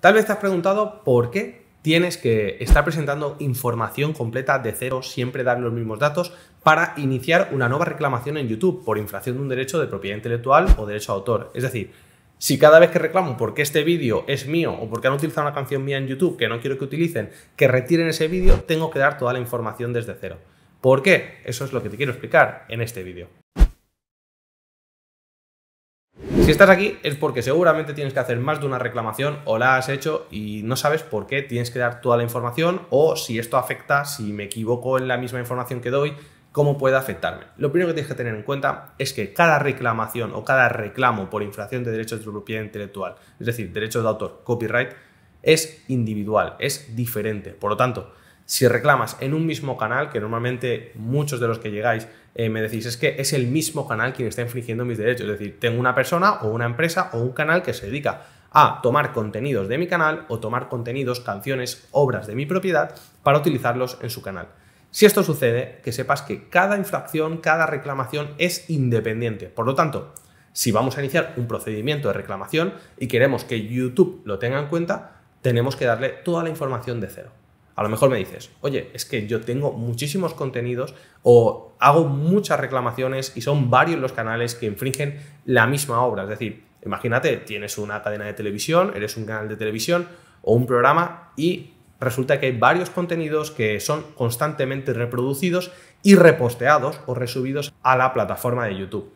Tal vez te has preguntado por qué tienes que estar presentando información completa de cero, siempre dar los mismos datos para iniciar una nueva reclamación en YouTube por infracción de un derecho de propiedad intelectual o derecho a autor. Es decir, si cada vez que reclamo porque este vídeo es mío o porque han utilizado una canción mía en YouTube que no quiero que utilicen, que retiren ese vídeo, tengo que dar toda la información desde cero. ¿Por qué? Eso es lo que te quiero explicar en este vídeo. Si estás aquí es porque seguramente tienes que hacer más de una reclamación o la has hecho y no sabes por qué tienes que dar toda la información o si esto afecta, si me equivoco en la misma información que doy, cómo puede afectarme. Lo primero que tienes que tener en cuenta es que cada reclamación o cada reclamo por infracción de derechos de propiedad intelectual, es decir, derechos de autor, copyright, es individual, es diferente. Por lo tanto, si reclamas en un mismo canal, que normalmente muchos de los que llegáis eh, me decís, es que es el mismo canal quien está infringiendo mis derechos. Es decir, tengo una persona o una empresa o un canal que se dedica a tomar contenidos de mi canal o tomar contenidos, canciones, obras de mi propiedad para utilizarlos en su canal. Si esto sucede, que sepas que cada infracción, cada reclamación es independiente. Por lo tanto, si vamos a iniciar un procedimiento de reclamación y queremos que YouTube lo tenga en cuenta, tenemos que darle toda la información de cero. A lo mejor me dices, oye, es que yo tengo muchísimos contenidos o hago muchas reclamaciones y son varios los canales que infringen la misma obra. Es decir, imagínate, tienes una cadena de televisión, eres un canal de televisión o un programa y resulta que hay varios contenidos que son constantemente reproducidos y reposteados o resubidos a la plataforma de YouTube.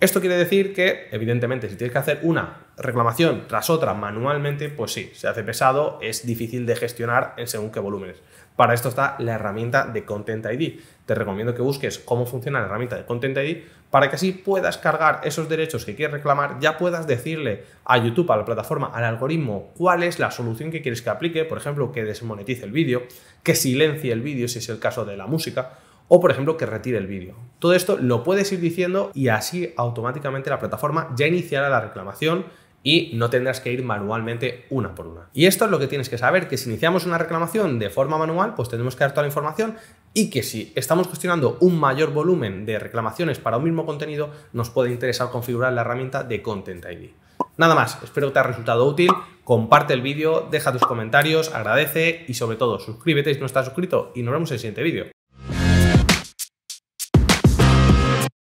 Esto quiere decir que, evidentemente, si tienes que hacer una reclamación tras otra manualmente, pues sí, se hace pesado, es difícil de gestionar en según qué volúmenes. Para esto está la herramienta de Content ID. Te recomiendo que busques cómo funciona la herramienta de Content ID para que así puedas cargar esos derechos que quieres reclamar, ya puedas decirle a YouTube, a la plataforma, al algoritmo, cuál es la solución que quieres que aplique, por ejemplo, que desmonetice el vídeo, que silencie el vídeo si es el caso de la música, o por ejemplo que retire el vídeo. Todo esto lo puedes ir diciendo y así automáticamente la plataforma ya iniciará la reclamación y no tendrás que ir manualmente una por una. Y esto es lo que tienes que saber, que si iniciamos una reclamación de forma manual, pues tenemos que dar toda la información y que si estamos gestionando un mayor volumen de reclamaciones para un mismo contenido, nos puede interesar configurar la herramienta de Content ID. Nada más, espero que te haya resultado útil, comparte el vídeo, deja tus comentarios, agradece y sobre todo suscríbete si no estás suscrito y nos vemos en el siguiente vídeo.